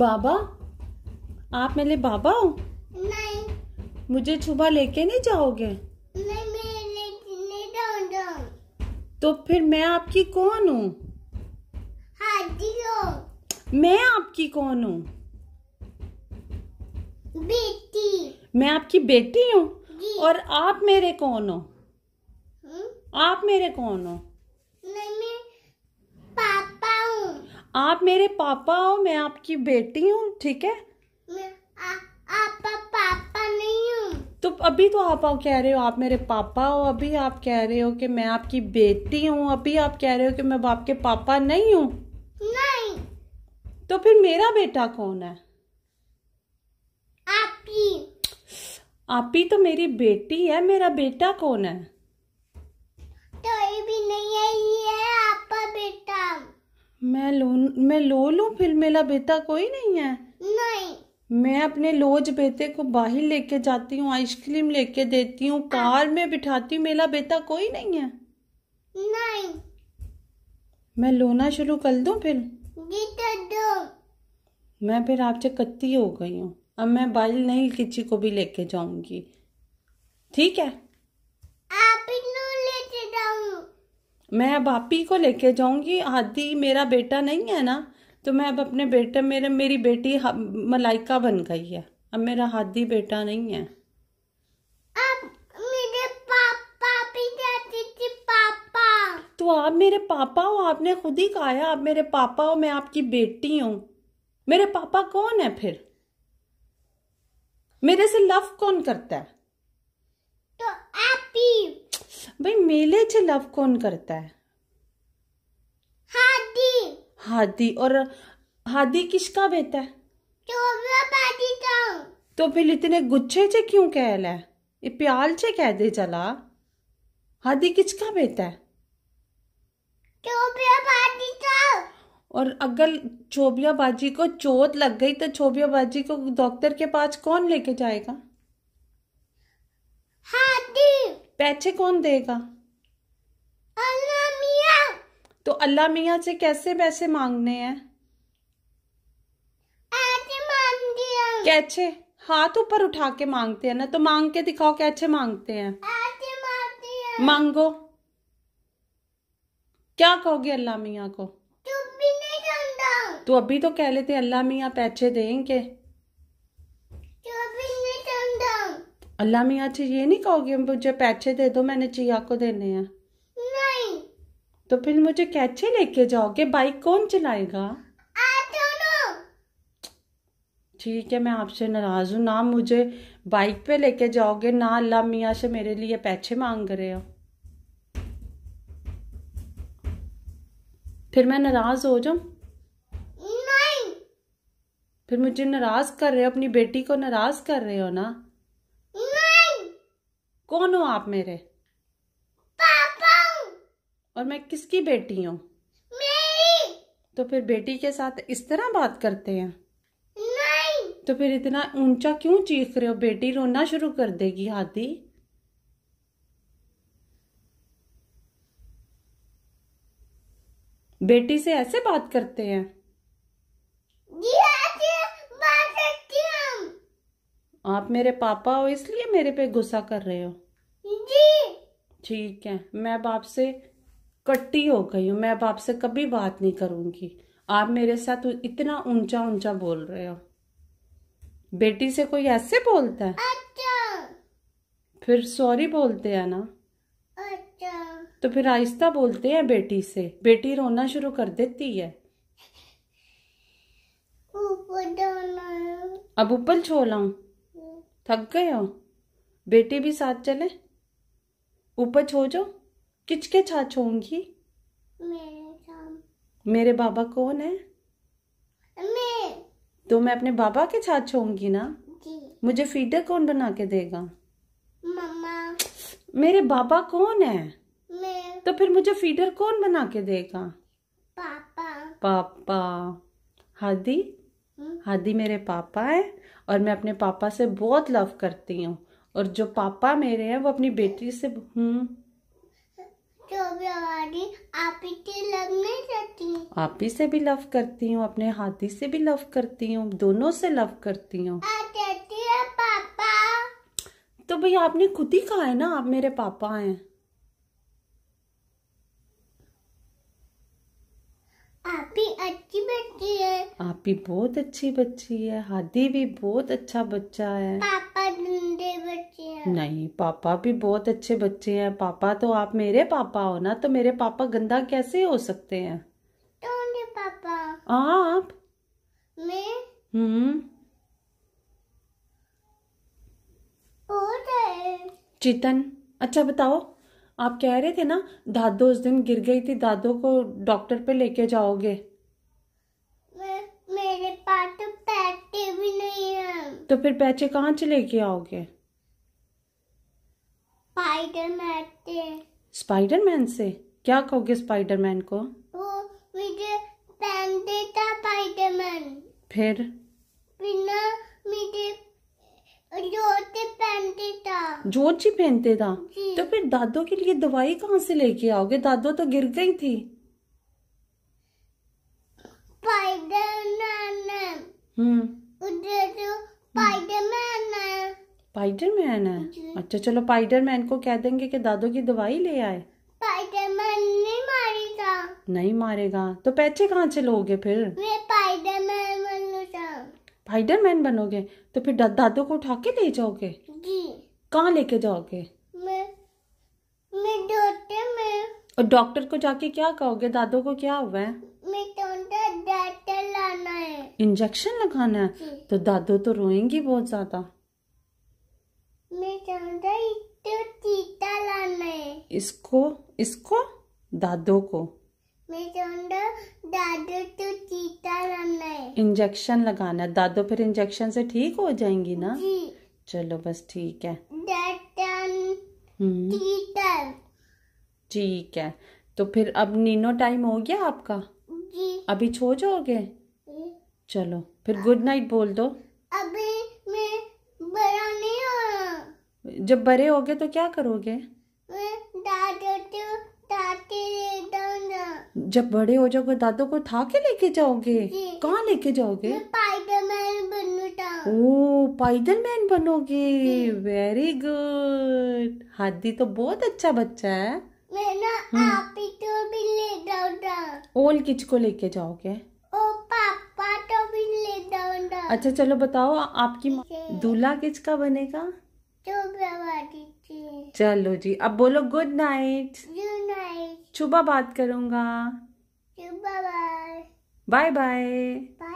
बाबा आप मेरे बाबा हो नहीं मुझे छुबा लेके नहीं जाओगे नहीं मैं नहीं जाऊंगा तो फिर मैं आपकी कौन हूँ हाँ मैं आपकी कौन हूँ बेटी मैं आपकी बेटी हूँ और आप मेरे कौन हो हम्म। आप मेरे कौन हो नहीं आप मेरे पापा हो मैं आपकी बेटी हूँ ठीक है आप पापा नहीं हूँ तो अभी तो आप कह रहे हो आप मेरे पापा हो अभी आप कह रहे हो कि मैं आपकी बेटी हूँ अभी आप कह रहे हो कि मैं बाप के पापा नहीं हूँ नहीं तो फिर मेरा बेटा कौन है आपी आपी तो मेरी बेटी है मेरा बेटा कौन है मैं लो मैं लो लूं फिर मेरा बेटा कोई नहीं है नहीं मैं अपने लोज बेटे को बाहर लेके जाती हूँ आइसक्रीम लेके देती हूँ हाँ। कार में बिठाती हूँ मेरा बेटा कोई नहीं है नहीं मैं लोना शुरू कर दूं फिर दो। मैं फिर आपसे कत्ती हो गई हूँ अब मैं बाहर नहीं किसी को भी लेके जाऊंगी ठीक है मैं अब आप ही को लेके जाऊंगी आदि मेरा बेटा नहीं है ना तो मैं अब अपने बेटे मेरे मेरी बेटी मलाइका बन गई है अब मेरा हादी बेटा नहीं है अब मेरे पापा भी पापा तो आप मेरे पापा हो आपने खुद ही कहा आप मेरे पापा हो मैं आपकी बेटी हूँ मेरे पापा कौन है फिर मेरे से लव कौन करता है तो आप ही भाई मेले च लव कौन करता है हादी हादी और हादी किसका बेटा है तो, भी तो।, तो फिर इतने गुच्छे च क्यों कह है ये प्याल च कह दे चला हादी किसका बेटा है तो तो। और अगर चोबिया बाजी को चोट लग गई तो चोबिया बाजी को डॉक्टर के पास कौन लेके जाएगा हादी पैसे कौन देगा अल्लाह मियाँ तो अल्लाह मियाँ से कैसे पैसे मांगने हैं कैसे हाथ ऊपर उठा के मांगते हैं ना तो मांग के दिखाओ कैसे मांगते हैं मांगो क्या कहोगे अल्लाह मियाँ को तू तो अभी तो कह लेते अल्लाह मियाँ पैसे देंगे अल्लाह मियाँ से ये नहीं कहोगे मुझे पैसे दे दो मैंने चिया को देने हैं नहीं तो फिर मुझे कैचे लेके जाओगे बाइक कौन चलाएगा ठीक है मैं आपसे नाराज हूँ ना मुझे बाइक पे लेके जाओगे ना अल्लाह मियाँ से मेरे लिए पैसे मांग रहे हो फिर मैं नाराज हो जाऊ फिर मुझे नाराज कर रहे हो अपनी बेटी को नाराज कर रहे हो ना कौन हो आप मेरे पापा और मैं किसकी बेटी हूँ तो फिर बेटी के साथ इस तरह बात करते हैं नहीं तो फिर इतना ऊंचा क्यों चीख रहे हो बेटी रोना शुरू कर देगी हाथी बेटी से ऐसे बात करते हैं आप मेरे पापा हो इसलिए मेरे पे गुस्सा कर रहे हो जी ठीक है मैं बाप से कट्टी हो गई हूँ मैं बाप से कभी बात नहीं करूंगी आप मेरे साथ इतना ऊंचा ऊंचा बोल रहे हो बेटी से कोई ऐसे बोलता है अच्छा। फिर सॉरी बोलते हैं ना अच्छा। तो फिर आहिस्ता बोलते हैं बेटी से बेटी रोना शुरू कर देती है अब ऊपर छोला हूँ थक गए हो बेटे भी साथ चले उपज हो जाओ किचके छाछ होंगी मेरे, बाबा कौन है मैं तो मैं अपने बाबा के छाछ होंगी ना मुझे फीडर कौन बना के देगा मम्मा मेरे बाबा कौन है मैं तो फिर मुझे फीडर कौन बना के देगा पापा पापा हादी हादी मेरे पापा है और मैं अपने पापा से बहुत लव करती हूँ और जो पापा मेरे हैं वो अपनी बेटी से हूँ हम्म। तो आप ही से भी लव करती हूँ अपने हाथी से भी लव करती हूँ दोनों से लव करती हूँ तो भैया आपने खुद ही कहा है ना आप मेरे पापा हैं बच्ची है आप भी बहुत अच्छी बच्ची है हादी भी बहुत अच्छा बच्चा है पापा गंदे बच्चे हैं नहीं पापा भी बहुत अच्छे बच्चे हैं पापा तो आप मेरे पापा हो ना तो मेरे पापा गंदा कैसे हो सकते हैं तो पापा हाँ, आप मैं हम्म चेतन अच्छा बताओ आप कह रहे थे ना दादो उस दिन गिर गई थी दादो को डॉक्टर पे लेके जाओगे तो फिर पैसे कहाँ से लेके आओगे स्पाइडरमैन स्पाइडरमैन से क्या कहोगे स्पाइडरमैन को वो मुझे पहन देता स्पाइडरमैन फिर बिना मुझे जोत जी पहनते था तो फिर दादो के लिए दवाई कहाँ से लेके आओगे दादो तो गिर गई थी हम्म स्पाइडर मैन है अच्छा चलो स्पाइडर मैन को कह देंगे कि दादो की दवाई ले आए स्पाइडर मैन नहीं मारेगा नहीं मारेगा तो पैसे कहाँ से लोगे फिर स्पाइडर मैन बनूंगा स्पाइडर मैन बनोगे तो फिर दादो को उठा के ले जाओगे कहाँ लेके जाओगे और डॉक्टर को जाके क्या कहोगे दादो को क्या हुआ है इंजेक्शन तो लगाना है तो दादो तो रोएंगी बहुत ज्यादा इसको इसको दादो को मैं दादो तो चीता लाना है इंजेक्शन लगाना दादो फिर इंजेक्शन से ठीक हो जाएंगी ना जी चलो बस ठीक है हम्म। ठीक है तो फिर अब नीनो टाइम हो गया आपका जी अभी छो जाओगे चलो फिर गुड नाइट बोल दो जब बड़े होगे तो क्या करोगे जब बड़े हो जाओगे दादू को उठा के लेके जाओगे कहाँ लेके जाओगे ओ पाइडल मैन बनोगे वेरी गुड हादी तो बहुत अच्छा बच्चा है हम्म। आप ही तो भी ले जाऊंगा ओल को लेके जाओगे अच्छा चलो बताओ आपकी दूल्हा किच का बनेगा चलो जी अब बोलो गुड नाइट गुड नाइट सुबह बात करूंगा बाय बाय बाय